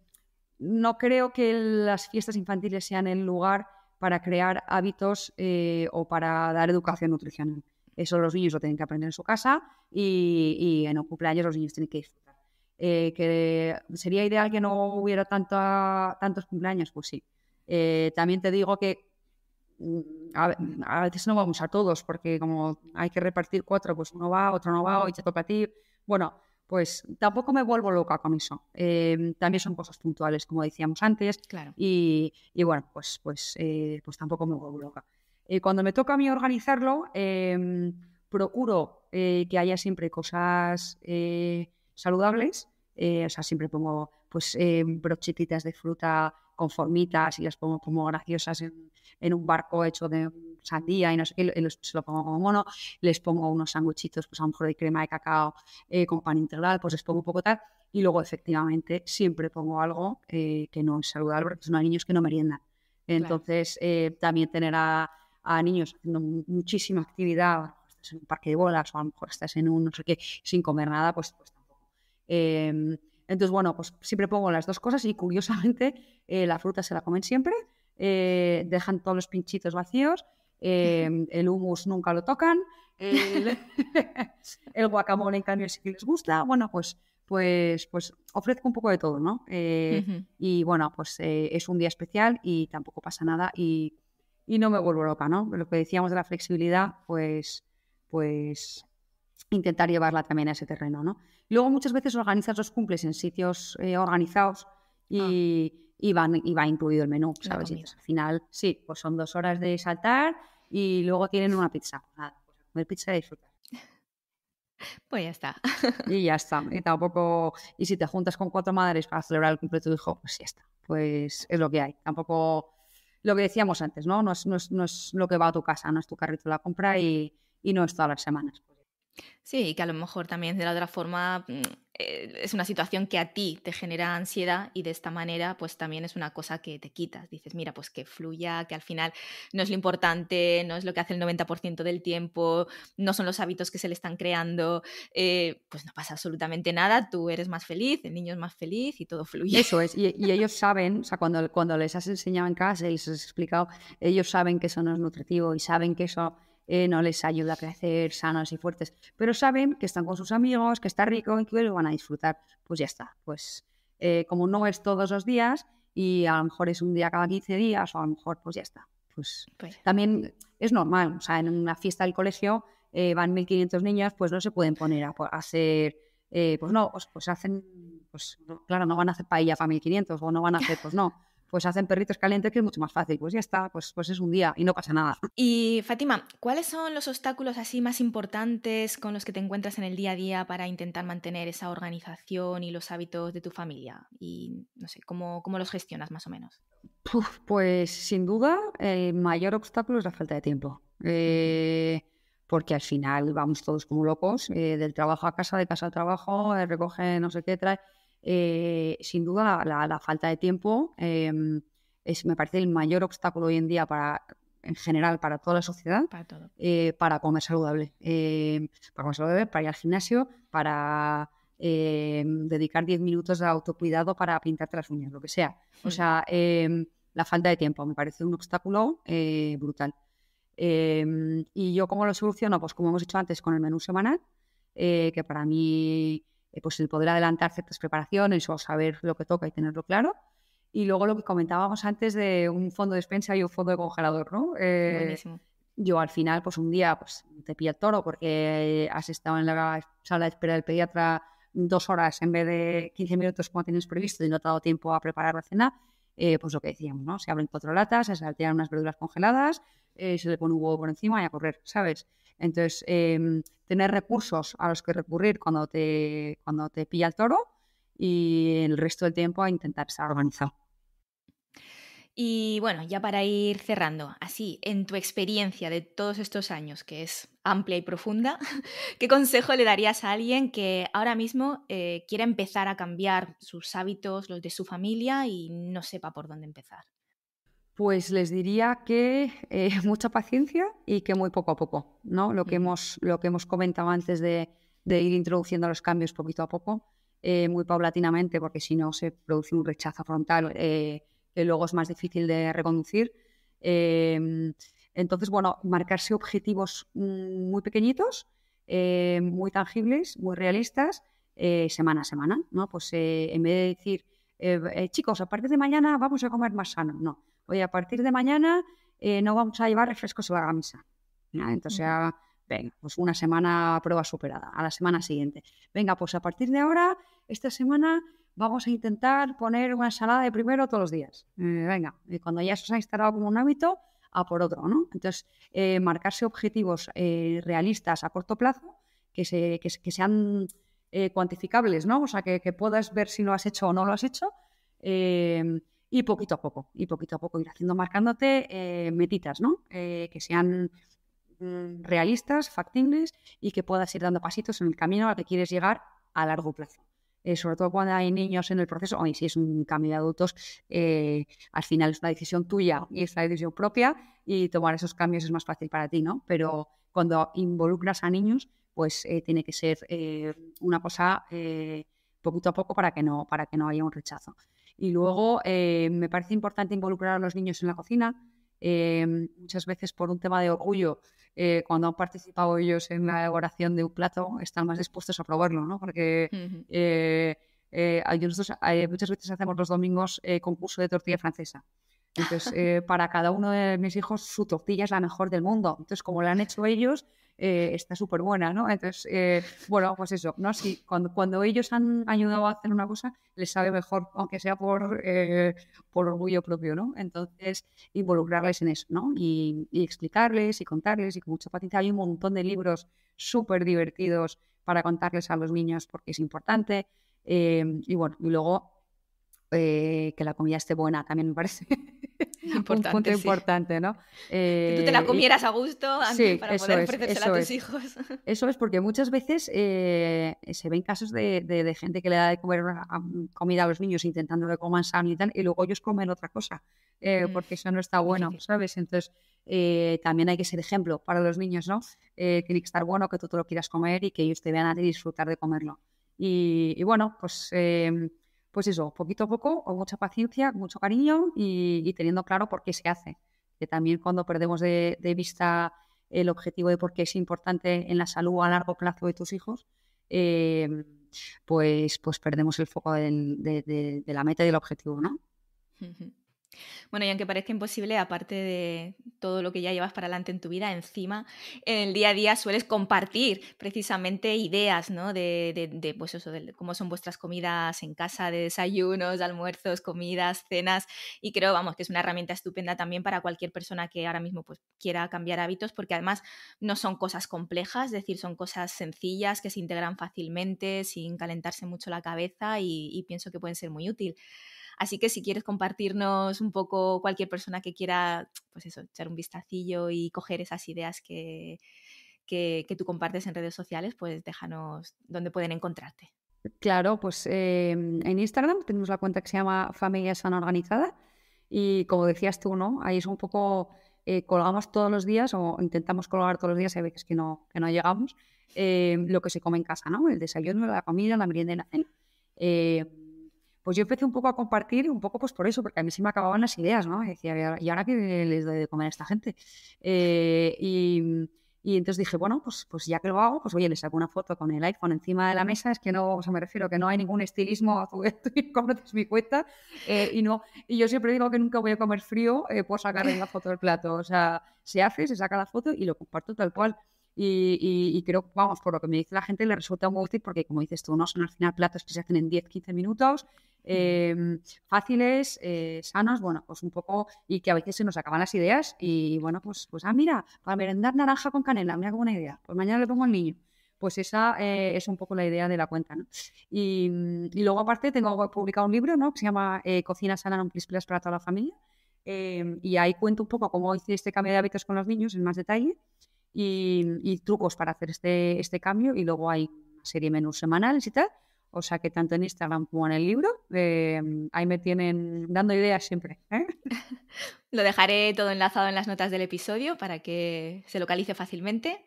no creo que las fiestas infantiles sean el lugar para crear hábitos eh, o para dar educación nutricional. Eso los niños lo tienen que aprender en su casa y, en un cumpleaños los niños tienen que ir eh, que sería ideal que no hubiera tantos cumpleaños, pues sí. Eh, también te digo que mm, a, veces no vamos a todos, porque como hay que repartir cuatro, pues uno va, otro no va, hoy te toca a ti. Bueno, pues tampoco me vuelvo loca con eso. Eh, también son cosas puntuales, como decíamos antes. Y, bueno, pues, pues, pues tampoco me vuelvo loca. cuando me toca a mí organizarlo, em, procuro que haya siempre cosas saludables. Eh, o sea, siempre pongo pues eh, brochetitas de fruta con formitas y las pongo como graciosas en, un barco hecho de sandía y no sé qué, se lo pongo como mono, les pongo unos sanguchitos, pues a lo mejor de crema de cacao eh, con pan integral, pues les pongo un poco tal, y luego efectivamente siempre pongo algo eh, que no es saludable, porque son niños que no meriendan. Entonces, eh, también tener a, niños haciendo muchísima actividad, pues, estás en un parque de bolas o a lo mejor estás en un no sé qué, sin comer nada, pues, pues Em, entonces, bueno, pues siempre pongo las dos cosas y curiosamente eh, la fruta se la comen siempre, eh, dejan todos los pinchitos vacíos, em, *laughs* el humus nunca lo tocan, *laughs* el, guacamole en cambio sí que les gusta, bueno, pues, pues, pues ofrezco un poco de todo, ¿no? Eh, y bueno, pues es un día especial y tampoco pasa nada y, y no me vuelvo loca, ¿no? Lo que decíamos de la flexibilidad, pues, pues intentar llevarla también a ese terreno. ¿no? Luego muchas veces organizas los cumples en sitios eh, organizados y, ah. y, va incluido el menú, ¿sabes? al final, sí, pues son dos horas de saltar y luego tienen una pizza. pues comer pizza y disfrutar. *laughs* Pues ya está. Y ya está. *laughs* Y tampoco. Y si te juntas con cuatro madres para celebrar el cumple de tu hijo, pues ya está. Pues es lo que hay. Tampoco. Lo que decíamos antes, ¿no? No es, no es, lo que va a tu casa, no es tu carrito de la compra y, y no es todas las semanas. Sí, y que a lo mejor también de la otra forma mm, eh, es una situación que a ti te genera ansiedad y de esta manera pues también es una cosa que te quitas. Dices, mira, pues que fluya, que al final no es lo importante, no es lo que hace el 90% del tiempo, no son los hábitos que se le están creando, eh, pues no pasa absolutamente nada, tú eres más feliz, el niño es más feliz y todo fluye. Eso es, y, ellos *laughs* saben, o sea, cuando, cuando les has enseñado en casa y les has explicado, ellos saben que eso no es nutritivo y saben que eso eh, no les ayuda a crecer sanos y fuertes, pero saben que están con sus amigos, que está rico y que lo van a disfrutar. Pues ya está, pues eh, como no es todos los días y a lo mejor es un día cada 15 días o a lo mejor pues ya está. Pues, pues también es normal, o sea, en una fiesta del colegio eh, van van 1.500 niños, pues no se pueden poner a, hacer, pues no, pues, hacen, pues claro, no van a hacer paella para 1.500 o no van a hacer, pues no pues hacen perritos calientes que es mucho más fácil. Pues ya está, pues, pues es un día y no pasa nada. Y Fátima, ¿cuáles son los obstáculos así más importantes con los que te encuentras en el día a día para intentar mantener esa organización y los hábitos de tu familia? Y no sé, ¿cómo, cómo los gestionas más o menos? pues sin duda, el mayor obstáculo es la falta de tiempo. Eh, porque al final vamos todos como locos, eh, del trabajo a casa, de casa al trabajo, eh, recoge no sé qué, trae. Eh, sin duda la, falta de tiempo em, es, me parece el mayor obstáculo hoy en día para en general para toda la sociedad para, eh, para comer saludable eh, para comer saludable para ir al gimnasio para dedicar 10 minutos de autocuidado para pintarte las uñas lo que sea o hmm. sea em, la falta de tiempo me parece un obstáculo brutal em, y yo cómo lo soluciono pues como hemos dicho antes con el menú semanal que para mí eh, pues el poder adelantar ciertas preparaciones o saber lo que toca y tenerlo claro. Y luego lo que comentábamos antes de un fondo de despensa y un fondo de congelador, eh, Yo al final, pues un día pues, te pilla el toro porque has estado en la sala de espera del pediatra dos horas en vez de 15 minutos como tienes previsto y no te ha dado tiempo a preparar la cena eh, pues lo que decíamos, ¿no? Se abren cuatro latas, se saltean unas verduras congeladas, eh, se le pone un huevo por encima y a correr, ¿sabes? Entonces, em, tener recursos a los que recurrir cuando te, cuando te pilla el toro y el resto del tiempo a intentar estar organizado. Y bueno, ya para ir cerrando, así, en tu experiencia de todos estos años, que es amplia y profunda, *laughs* ¿qué consejo le darías a alguien que ahora mismo eh, quiera empezar a cambiar sus hábitos, los de su familia, y no sepa por dónde empezar? Pues les diría que eh, *laughs* mucha paciencia y que muy poco a poco, ¿no? Lo que hemos, lo que hemos comentado antes de, ir introduciendo los cambios poquito a poco, eh, muy paulatinamente, porque si no se produce un rechazo frontal luego es más difícil de reconducir. Em, entonces, bueno, marcarse objetivos mm, muy pequeñitos, eh, muy tangibles, muy realistas, eh, semana a semana, ¿no? Pues eh, en vez de decir, chicos, a partir de mañana vamos a comer más sano, no. Oye, a partir de mañana no vamos a llevar refrescos a la misa. Entonces, venga, pues una semana prueba superada, a la semana siguiente. Venga, pues a partir de ahora, esta semana vamos a intentar poner una ensalada de primero todos los días. Eh, venga, y cuando ya se se ha instalado como un hábito, a por otro, ¿no? Entonces, eh, marcarse objetivos eh, realistas a corto plazo, que, se, que, sean cuantificables, ¿no? O sea, que, puedas ver si lo has hecho o no lo has hecho. Em, y poquito a poco, y poquito a poco ir haciendo, marcándote metitas, ¿no? que sean mm, realistas, factibles y que puedas ir dando pasitos en el camino al que quieres llegar a largo plazo. Eh, sobre todo cuando hay niños en el proceso, o si es un cambio de adultos, eh, al final es una decisión tuya y es una decisión propia y tomar esos cambios es más fácil para ti, ¿no? Pero cuando involucras a niños, pues eh, tiene que ser una cosa poquito a poco para que no, para que no haya un rechazo. Y luego me parece importante involucrar a los niños en la cocina eh, muchas veces por un tema de orgullo, eh, cuando han participado ellos en la elaboración de un plato, están más dispuestos a probarlo, ¿no? Porque eh, nosotros muchas veces hacemos los domingos concurso de tortilla francesa. Entonces, *laughs* para cada uno de mis hijos, su tortilla es la mejor del mundo. Entonces, como la han hecho ellos, eh, está súper buena, ¿no? Entonces, eh, bueno, pues eso, ¿no? Si cuando, ellos han ayudado a hacer una cosa, les sabe mejor, aunque sea eh, por, orgullo propio, ¿no? Entonces, involucrarles en eso, ¿no? Y, y explicarles y contarles y con mucha paciencia. Hay un montón de libros súper divertidos para contarles a los niños porque es importante. y bueno, y luego eh, que la comida esté buena también me parece *laughs* *laughs* importante, un punto importante, ¿no? que tú te la eh, comieras a gusto antes para poder ofrecérsela a tus hijos. *laughs* Eso es porque muchas veces eh, se ven casos de, de, gente que le da de comer comida a los niños intentando que coman sano y tal, y luego ellos comen otra cosa, mm, porque eso no está bueno, ¿sabes? Entonces también hay que ser ejemplo para los niños, ¿no? tiene que estar bueno que tú te lo quieras comer y que ellos te vean a disfrutar de comerlo. Y, y bueno, pues em, pues eso, poquito a poco, con mucha paciencia, mucho cariño y, teniendo claro por qué se hace. Que también cuando perdemos de, vista el objetivo de por qué es importante en la salud a largo plazo de tus hijos, eh, pues, pues perdemos el foco de, la meta y del objetivo, ¿no? Bueno, y aunque parezca imposible, aparte de todo lo que ya llevas para adelante en tu vida, encima, en el día a día sueles compartir precisamente ideas, ¿no? De, de, pues cómo son vuestras comidas en casa, de desayunos, almuerzos, comidas, cenas. Y creo, vamos, que es una herramienta estupenda también para cualquier persona que ahora mismo pues, quiera cambiar hábitos, porque además no son cosas complejas, es decir, son cosas sencillas que se integran fácilmente, sin calentarse mucho la cabeza y, y pienso que pueden ser muy útiles. Así que si quieres compartirnos un poco cualquier persona que quiera, pues eso, echar un vistacillo y coger esas ideas que, tú compartes en redes sociales, pues déjanos dónde pueden encontrarte. Claro, pues em, en Instagram tenemos la cuenta que se llama Familia Sana Organizada y como decías tú, ¿no? Ahí es un poco, eh, colgamos todos los días o intentamos colgar todos los días, a veces que no, que no llegamos, em, lo que se come en casa, ¿no? El desayuno, la comida, la merienda y eh, pues yo empecé un poco a compartir, un poco pues por eso, porque a mí se me acababan las ideas, ¿no? Y decía, ¿y ahora qué les doy de comer a esta gente? Eh, y, entonces dije, bueno, pues, pues ya que lo hago, pues oye, le saco una foto con el iPhone encima de la mesa, es que no, o sea, me refiero que no hay ningún estilismo, a *laughs* mi cuenta, eh, y no, y yo siempre digo que nunca voy a comer frío eh, pues por sacarle la foto del plato, o sea, se hace, se saca la foto y lo comparto tal cual. Y, creo, vamos, por lo que me dice la gente, le resulta muy útil porque, como dices tú, no son al final platos que se hacen en 10-15 minutos, em, fáciles, eh, sanos, bueno, pues un poco, y que a veces se nos acaban las ideas y, bueno, pues, pues ah, mira, para merendar naranja con canela, mira hago una idea, pues mañana le pongo al niño. Pues esa eh, es un poco la idea de la cuenta, ¿no? Y, mm, luego, aparte, tengo publicado un libro, ¿no? Que se llama eh, Cocina sana, un plis para toda la familia. Em, y ahí cuento un poco cómo hice este cambio de hábitos con los niños en más detalle y, trucos para hacer este, este cambio y luego hay serie menús semanales y tal. O sea que tanto en Instagram como en el libro, eh, ahí me tienen dando ideas siempre. ¿eh? *laughs* Lo dejaré todo enlazado en las notas del episodio para que se localice fácilmente.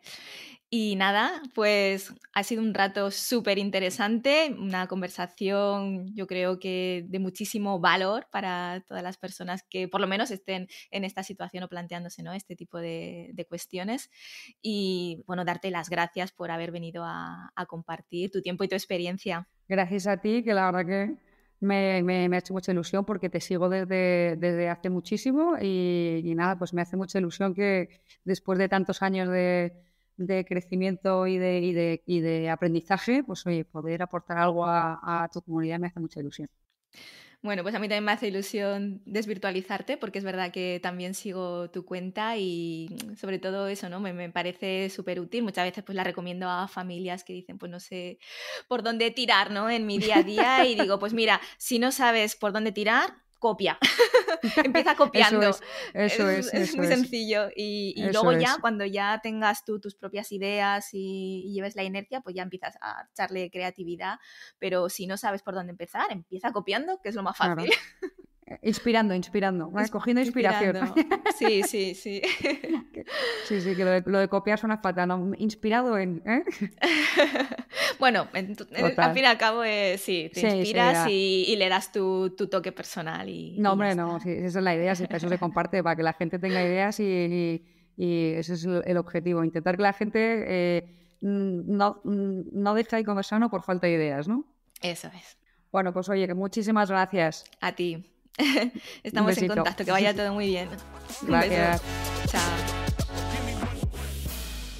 Y nada, pues ha sido un rato súper interesante, una conversación yo creo que de muchísimo valor para todas las personas que por lo menos estén en esta situación o planteándose ¿no? este tipo de, cuestiones. Y bueno, darte las gracias por haber venido a, compartir tu tiempo y tu experiencia. Gracias a ti, que la verdad que me, ha hecho mucha ilusión porque te sigo desde, desde hace muchísimo y nada, pues me hace mucha ilusión que después de tantos años de de crecimiento y de, y de, aprendizaje, pues oye, poder aportar algo a, tu comunidad me hace mucha ilusión. Bueno, pues a mí también me hace ilusión desvirtualizarte, porque es verdad que también sigo tu cuenta y mm, sobre todo eso, ¿no? Me, parece súper útil. Muchas veces pues la recomiendo a familias que dicen, pues no sé por dónde tirar, ¿no? En mi día a día y digo, pues mira, si no sabes por dónde tirar, copia. *laughs* Empieza copiando. eso es, es, muy sencillo. Y, luego ya, cuando ya tengas tú tus propias ideas y, lleves la inercia, pues ya empiezas a echarle creatividad. Pero si no sabes por dónde empezar, empieza copiando, que es lo más fácil. *laughs* Inspirando, inspirando, escogiendo inspiración. Sí, sí, sí. *laughs* Sí, sí, que lo de, copiar suena fatal, Inspirado en... ¿eh? *laughs* Bueno, al fin y al cabo, sí, te inspiras y, le das tu, toque personal. Y, no, hombre, no, sí, esa es la idea, sí, eso se comparte para que la gente tenga ideas y, ese es el, objetivo, intentar que la gente eh, no, no deje de conversar por falta de ideas, ¿no? Eso es. Bueno, pues oye, que muchísimas gracias. A ti. *laughs* Estamos en contacto, que vaya todo muy bien.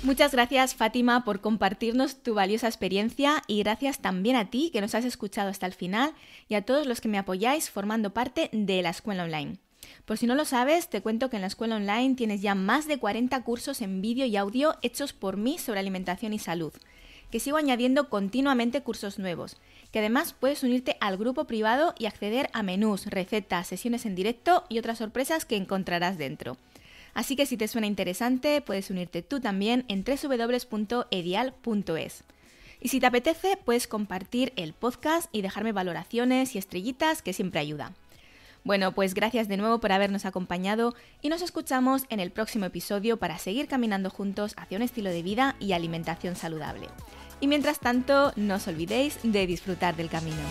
Muchas gracias Fátima por compartirnos tu valiosa experiencia y gracias también a ti que nos has escuchado hasta el final y a todos los que me apoyáis formando parte de la escuela online. Por si no lo sabes, te cuento que en la escuela online tienes ya más de 40 cursos en vídeo y audio hechos por mí sobre alimentación y salud, que sigo añadiendo continuamente cursos nuevos que además puedes unirte al grupo privado y acceder a menús, recetas, sesiones en directo y otras sorpresas que encontrarás dentro. Así que si te suena interesante, puedes unirte tú también en www.edial.es. Y si te apetece, puedes compartir el podcast y dejarme valoraciones y estrellitas que siempre ayuda. Bueno, pues gracias de nuevo por habernos acompañado y nos escuchamos en el próximo episodio para seguir caminando juntos hacia un estilo de vida y alimentación saludable y mientras tanto no os olvidéis de disfrutar del camino.